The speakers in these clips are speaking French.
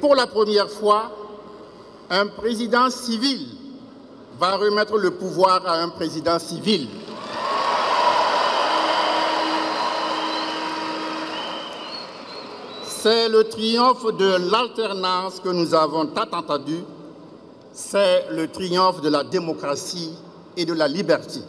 Pour la première fois, un président civil va remettre le pouvoir à un président civil. C'est le triomphe de l'alternance que nous avons tant entendu. C'est le triomphe de la démocratie et de la liberté.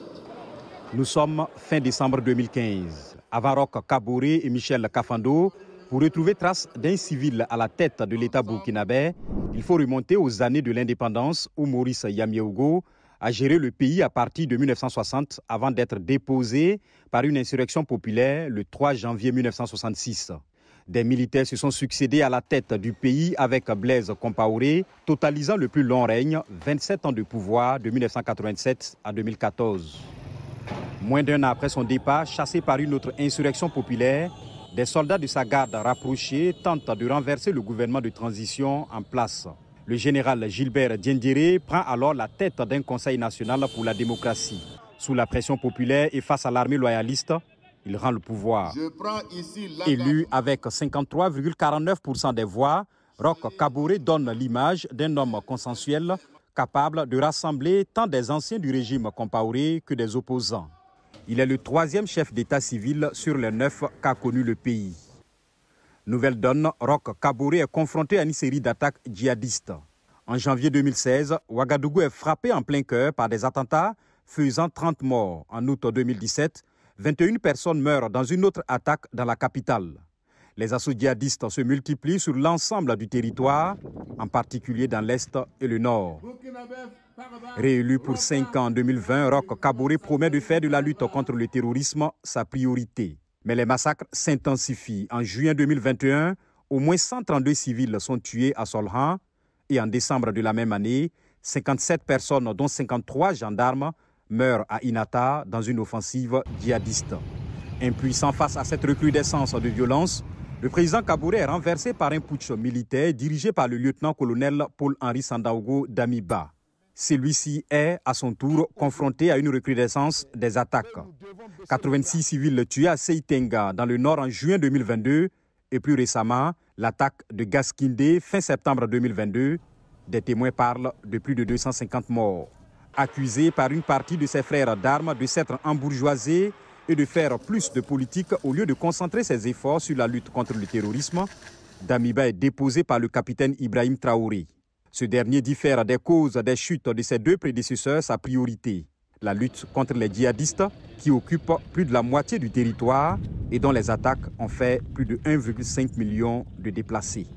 Nous sommes fin décembre 2015. Avarok Kabouré et Michel Kafando pour retrouver trace d'un civil à la tête de l'État burkinabé, il faut remonter aux années de l'indépendance où Maurice Yamiogo a géré le pays à partir de 1960 avant d'être déposé par une insurrection populaire le 3 janvier 1966. Des militaires se sont succédés à la tête du pays avec Blaise Compaoré, totalisant le plus long règne, 27 ans de pouvoir de 1987 à 2014. Moins d'un an après son départ, chassé par une autre insurrection populaire, des soldats de sa garde rapprochés tentent de renverser le gouvernement de transition en place. Le général Gilbert Diendiré prend alors la tête d'un Conseil national pour la démocratie. Sous la pression populaire et face à l'armée loyaliste, il rend le pouvoir. Élu avec 53,49% des voix, Roch Kabouré donne l'image d'un homme consensuel capable de rassembler tant des anciens du régime Compaoré que des opposants. Il est le troisième chef d'État civil sur les neuf qu'a connu le pays. Nouvelle donne, Roch Kabouré est confronté à une série d'attaques djihadistes. En janvier 2016, Ouagadougou est frappé en plein cœur par des attentats faisant 30 morts. En août 2017, 21 personnes meurent dans une autre attaque dans la capitale. Les assauts djihadistes se multiplient sur l'ensemble du territoire, en particulier dans l'Est et le Nord. Réélu pour 5 ans en 2020, Roch Kabore promet de faire de la lutte contre le terrorisme sa priorité. Mais les massacres s'intensifient. En juin 2021, au moins 132 civils sont tués à Solhan et en décembre de la même année, 57 personnes, dont 53 gendarmes, meurent à Inata dans une offensive djihadiste. Impuissant face à cette recrudescence de violence, le président Kabouré est renversé par un putsch militaire dirigé par le lieutenant-colonel Paul-Henri Sandaogo Damiba. Celui-ci est, à son tour, confronté à une recrudescence des attaques. 86 civils tués à Seitenga, dans le nord, en juin 2022, et plus récemment, l'attaque de Gaskindé, fin septembre 2022. Des témoins parlent de plus de 250 morts. Accusé par une partie de ses frères d'armes de s'être embourgeoisé, et de faire plus de politique au lieu de concentrer ses efforts sur la lutte contre le terrorisme, Damiba est déposé par le capitaine Ibrahim Traoré. Ce dernier diffère des causes des chutes de ses deux prédécesseurs sa priorité, la lutte contre les djihadistes qui occupent plus de la moitié du territoire et dont les attaques ont fait plus de 1,5 million de déplacés.